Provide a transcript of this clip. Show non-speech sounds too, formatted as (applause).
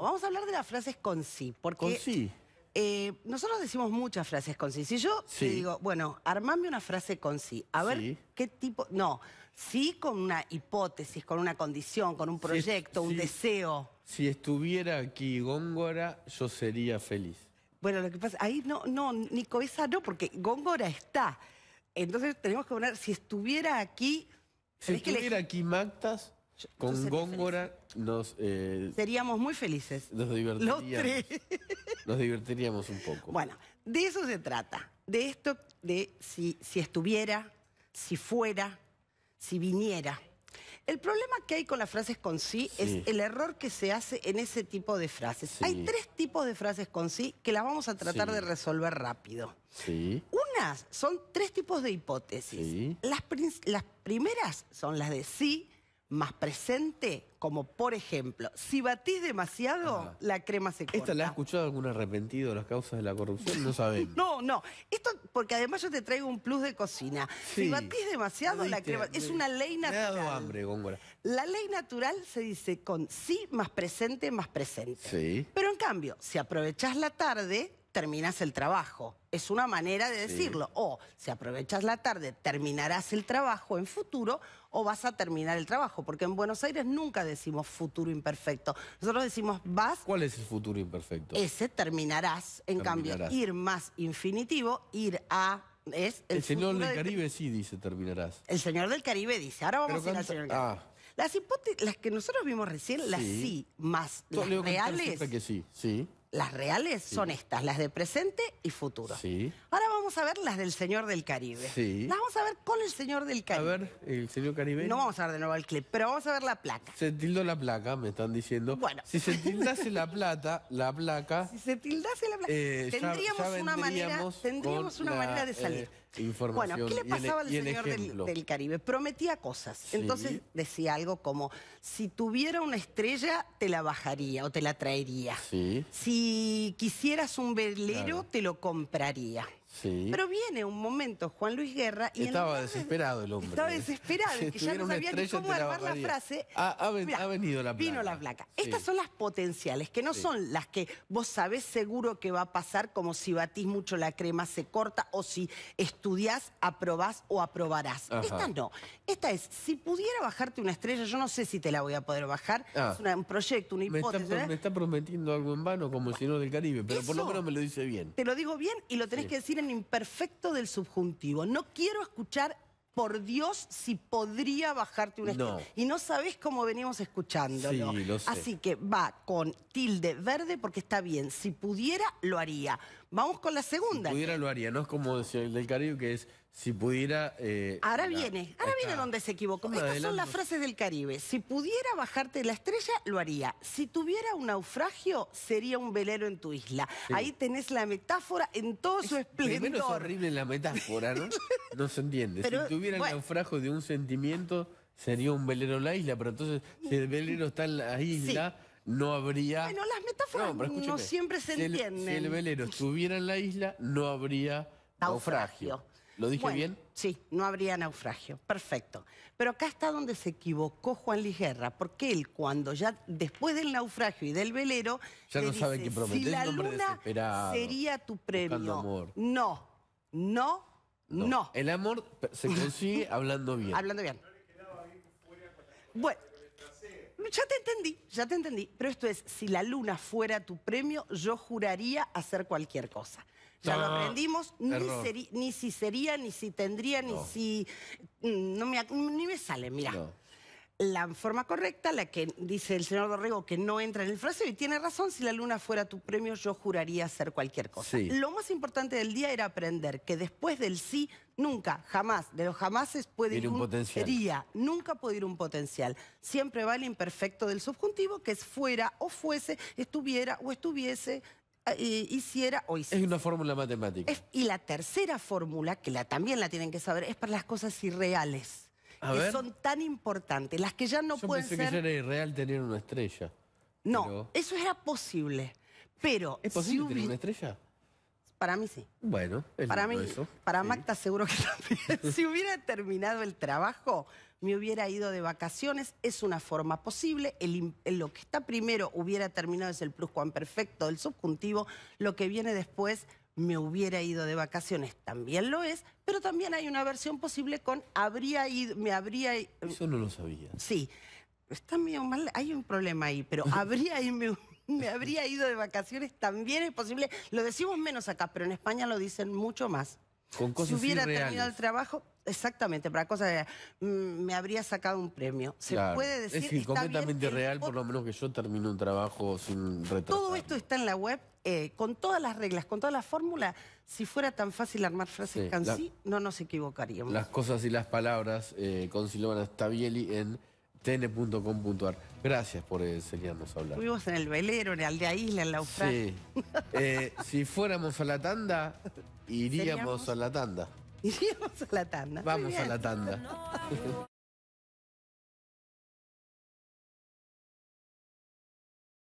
Vamos a hablar de las frases con sí, porque... Con sí. Eh, nosotros decimos muchas frases con sí. Si yo te digo, bueno, armame una frase con sí, a ver qué tipo... No, sí con una hipótesis, con una condición, con un proyecto, un deseo. Si estuviera aquí Góngora, yo sería feliz. Bueno, lo que pasa, ahí no, no, Nico, esa no, porque Góngora está. Entonces tenemos que poner, si estuviera aquí... Si estuviera aquí Mactas... Con Góngora nos... Eh, Seríamos muy felices. Nos divertiríamos. (laughs) nos divertiríamos un poco. Bueno, de eso se trata. De esto, de si, si estuviera, si fuera, si viniera. El problema que hay con las frases con sí, es el error que se hace en ese tipo de frases. Hay tres tipos de frases con sí que las vamos a tratar de resolver rápido. Unas son tres tipos de hipótesis. Las, las primeras son las de sí, más presente, como por ejemplo, si batís demasiado, la crema se corta. ¿Esta la ha escuchado algún arrepentido de las causas de la corrupción? No saben. (laughs) no, no. Esto porque además yo te traigo un plus de cocina. Si batís demasiado, la crema... es una ley natural. Me hambre, Góngora. La ley natural se dice con sí, más presente, más presente. Sí. Pero en cambio, si aprovechás la tarde, terminas el trabajo. Es una manera de decirlo. O si aprovechas la tarde, terminarás el trabajo en futuro o vas a terminar el trabajo. Porque en Buenos Aires nunca decimos futuro imperfecto. Nosotros decimos vas. ¿Cuál es el futuro imperfecto? Ese terminarás. En cambio, ir más infinitivo, ir a es el, Señor del Caribe sí dice terminarás. El Señor del Caribe dice, ahora vamos a ir al Señor del Caribe. Ah. Las hipótesis, las que nosotros vimos recién, las sí, más reales. Que sí, sí las reales son estas, las de presente y futuro vamos a ver las del Señor del Caribe. Las vamos a ver con el Señor del Caribe. A ver, el Señor Caribe. No vamos a ver de nuevo el clip, pero vamos a ver la placa. Se tildó la placa, me están diciendo. Bueno. Si se tildase la plata, la placa... (laughs) Si se tildase la placa, eh, tendríamos, una manera, tendríamos una manera de eh, salir. Bueno, ¿qué le e- pasaba al Señor del, Caribe? Prometía cosas. Entonces decía algo como, si tuviera una estrella, te la bajaría o te la traería. Sí. Si quisieras un velero, te lo compraría. Pero viene un momento, Juan Luis Guerra... Y estaba desesperado el hombre. Estaba ¿eh? desesperado, que ya no sabía ni cómo armar la, frase. ha, venido la placa. Vino la placa. Estas son las potenciales, que no son las que vos sabés seguro que va a pasar, como si batís mucho la crema, se corta, o si estudiás, aprobás o aprobarás. Esta no. Esta es, si pudiera bajarte una estrella, yo no sé si te la voy a poder bajar, ah. es un proyecto, una hipótesis. ¿eh? Me está, prometiendo algo en vano, como si no del Caribe, pero por lo menos me lo dice bien. Te lo digo bien y lo tenés que decir imperfecto del subjuntivo. No quiero escuchar por Dios, si podría bajarte una no. Y no sabes cómo venimos escuchándolo. Así que va con tilde verde porque está bien. Si pudiera, lo haría. Vamos con la segunda. Si pudiera lo haría, no es como el del Caribe que es si pudiera. Eh, ahora viene, ahora viene donde se equivocó. Estas son las frases del Caribe. Si pudiera bajarte la estrella, lo haría. Si tuviera un naufragio, sería un velero en tu isla. Ahí tenés la metáfora en todo su esplendor. Primero menos horrible la metáfora, ¿no? (laughs) no se entiende. si tuviera el naufragio de un sentimiento, sería un velero en la isla, pero entonces si el velero está en la isla no habría... Bueno, las metáforas no, siempre se entienden. El, si el velero estuviera en la isla, no habría naufragio. ¿Lo dije bien? Sí, no habría naufragio. Perfecto. Pero acá está donde se equivocó Juan Ligerra, porque él cuando ya después del naufragio y del velero... Ya no sabe qué prometer. Si la luna sería tu premio. No, no, no, no, El amor se consigue (laughs) hablando bien. hablando bien. Bueno, ya te entendí, ya te entendí. Pero esto es, si la luna fuera tu premio, yo juraría hacer cualquier cosa. Ya lo ah, aprendimos, ni, si sería, ni si tendría, ni si... Mm, no me, ni me sale, mira la forma correcta, la que dice el señor Dorrego que no entra en el fraseo, y tiene razón, si la luna fuera tu premio yo juraría hacer cualquier cosa. Lo más importante del día era aprender que después del sí, nunca, jamás, de los jamases puede ir, un, potencial. Sería, nunca puede ir un potencial. Siempre va el imperfecto del subjuntivo, que es fuera o fuese, estuviera o estuviese, eh, hiciera o hiciera. Es una fórmula matemática. y la tercera fórmula, que la, también la tienen que saber, es para las cosas irreales son tan importantes, las que ya no Yo pueden pensé que ya era irreal tener una estrella. No, eso era posible. Pero. ¿Es posible si tener una estrella? Para mí sí. Bueno, es para mí, eso. Para Magda seguro que (laughs) también. si hubiera terminado el trabajo, me hubiera ido de vacaciones. Es una forma posible. lo que está primero hubiera terminado es el pluscuamperfecto del subjuntivo. Lo que viene después me hubiera ido de vacaciones, también lo es, pero también hay una versión posible con habría ido, me habría... Mm. Solo lo sabía. Sí, está medio mal, hay un problema ahí, pero (laughs) habría ido... habría ido de vacaciones, también es posible. Lo decimos menos acá, pero en España lo dicen mucho más si hubiera terminado el trabajo, exactamente, para cosas mm, me habría sacado un premio. Se puede decir. Es completamente real, por lo menos que yo termino un trabajo sin retrasar. Todo esto está en la web, eh, con todas las reglas, con todas las fórmulas. Si fuera tan fácil armar frases cansí, no nos equivocaríamos. Las cosas y las palabras eh, con Silvana Stabieli en tn.com.ar. Gracias por eh, enseñarnos a hablar. Fuimos en el velero, en el de Isla, en la Ufra. Sí. (laughs) si fuéramos a la tanda. (laughs) Iríamos a la tanda. Iríamos a la tanda. Vamos a la tanda.